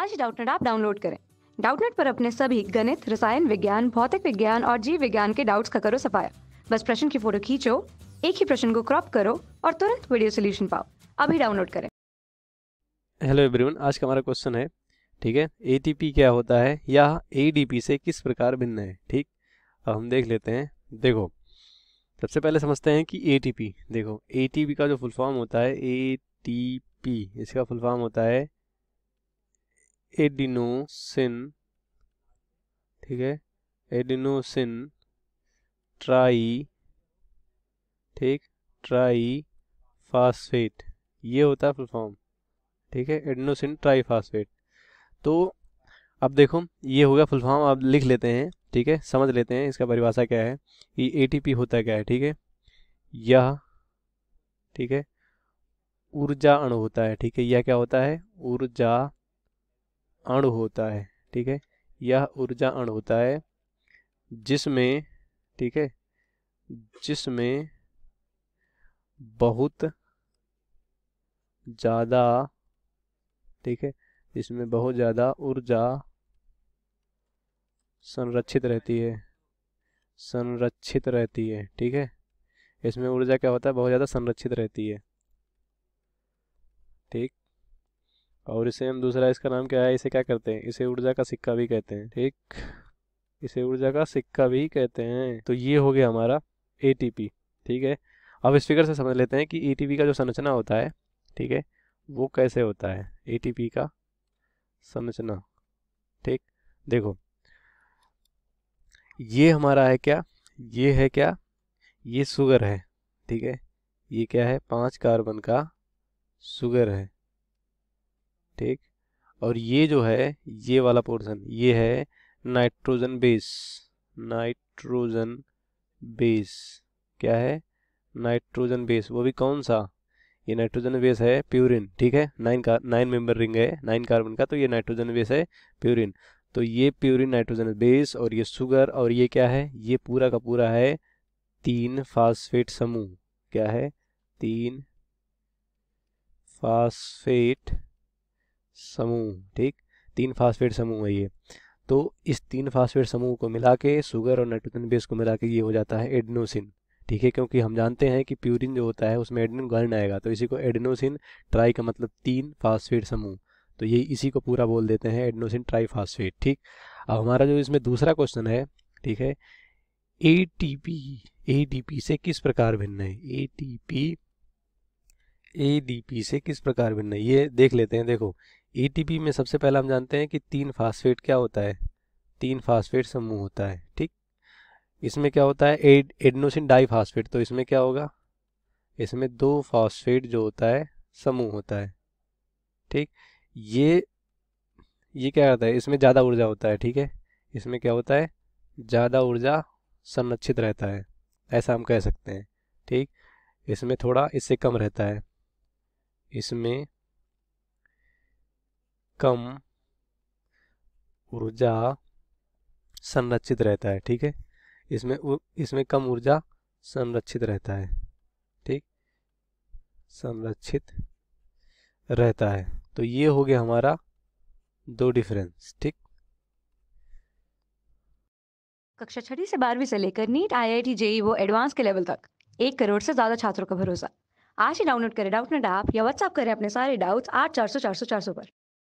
आज डाउटनेट आप डाउनलोड करें डाउटनेट पर अपने सभी गणित रसायन विज्ञान भौतिक विज्ञान और जीव विज्ञान के डाउट्स का करो सफाया बस प्रश्न की फोटो खींचो एक ही प्रश्न को क्रॉप करो और तुरंत वीडियो सोल्यूशन पाओ अभी डाउनलोड करें हेलो एवरीवन आज का हमारा क्वेश्चन है ठीक है ए क्या होता है या ए से किस प्रकार भिन्न है ठीक अब हम देख लेते हैं देखो सबसे पहले समझते हैं कि ए देखो ए का जो फुल फॉर्म होता है ए इसका फुल फॉर्म होता है एडिनोसिन ठीक है एडिनोसिन ट्राई ठीक ट्राई फास्फेट ये होता है फुल फॉर्म ठीक है एडिनोसिन ट्राई फास्फेट तो अब देखो ये हो गया फुल फॉर्म आप लिख लेते हैं ठीक है समझ लेते हैं इसका परिभाषा क्या है ये एटीपी होता क्या है ठीक है यह ठीक है ऊर्जा अणु होता है ठीक है यह क्या होता है ऊर्जा अणु होता है ठीक है यह ऊर्जा अणु होता है जिसमें ठीक है जिसमें बहुत ज़्यादा ठीक है जिसमें बहुत ज़्यादा ऊर्जा संरक्षित रहती है संरक्षित रहती है ठीक है इसमें ऊर्जा क्या होता है बहुत ज़्यादा संरक्षित रहती है ठीक और इसे हम दूसरा इसका नाम क्या है इसे क्या करते हैं इसे ऊर्जा का सिक्का भी कहते हैं ठीक इसे ऊर्जा का सिक्का भी कहते हैं तो ये हो गया हमारा ए ठीक है अब इस फिगर से समझ लेते हैं कि ए e का जो संरचना होता है ठीक है वो कैसे होता है ए का संरचना ठीक देखो ये हमारा है क्या ये है क्या ये शुगर है ठीक है ये क्या है पांच कार्बन का शुगर है ठीक और ये जो है ये वाला पोर्शन ये है नाइट्रोजन बेस नाइट्रोजन बेस क्या है नाइट्रोजन बेस वो भी कौन सा ये नाइट्रोजन बेस है प्यूरिन ठीक है नाइन का नाइन मेंबर रिंग है नाइन कार्बन का तो ये नाइट्रोजन बेस है प्यूरिन तो ये प्यूरिन नाइट्रोजन बेस और ये शुगर और ये क्या है ये पूरा का पूरा है तीन फास्फेट समूह क्या है तीन फास्फेट समूह ठीक तीन फास्फेट समूह है ये तो इस तीन फास्फेट समूह को मिला के शुगर और नाइट्रोजन बेस को मिला के ये हो जाता है एडनोसिन ठीक है क्योंकि हम जानते हैं कि प्यूरिन जो होता है उसमें एडनिन गर्न आएगा तो इसी को एडनोसिन ट्राई का मतलब तीन फास्फेट समूह तो ये इसी को पूरा बोल देते हैं एडनोसिन ट्राई फास्फेट ठीक अब हमारा जो इसमें दूसरा क्वेश्चन है ठीक है A T P A D P से किस प्रकार भिन्न है A T P A D P से किस प्रकार भिन्न है ये देख लेते हैं देखो एटीपी में सबसे पहला हम जानते हैं कि तीन फास्फेट क्या होता है तीन फास्फेट समूह होता है ठीक इसमें क्या होता है एड एडनोसिन डाई फास्फेट तो इसमें क्या होगा इसमें दो फास्फेट जो होता है समूह होता है ठीक ये ये क्या करता है इसमें ज़्यादा ऊर्जा होता है ठीक है इसमें क्या होता है ज़्यादा ऊर्जा संरक्षित रहता है ऐसा हम कह सकते हैं ठीक इसमें थोड़ा इससे कम रहता है इसमें कम ऊर्जा संरक्षित रहता है ठीक है इसमें इसमें कम ऊर्जा संरक्षित रहता है ठीक संरक्षित रहता है तो ये हो गया हमारा दो डिफरेंस ठीक कक्षा छठी से बारहवीं से लेकर नीट आईआईटी जेई e, वो एडवांस के लेवल तक एक करोड़ से ज्यादा छात्रों का भरोसा आज ही डाउनलोड करें ने ऐप या व्हाट्सअप करें अपने सारे डाउट्स आठ चार सौ चार सौ चार सौ पर